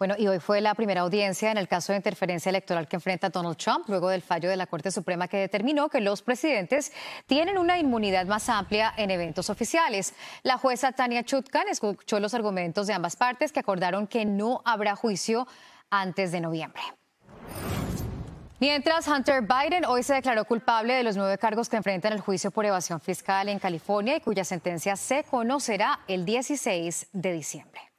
Bueno, y hoy fue la primera audiencia en el caso de interferencia electoral que enfrenta Donald Trump, luego del fallo de la Corte Suprema que determinó que los presidentes tienen una inmunidad más amplia en eventos oficiales. La jueza Tania Chutkan escuchó los argumentos de ambas partes que acordaron que no habrá juicio antes de noviembre. Mientras Hunter Biden hoy se declaró culpable de los nueve cargos que enfrentan el juicio por evasión fiscal en California y cuya sentencia se conocerá el 16 de diciembre.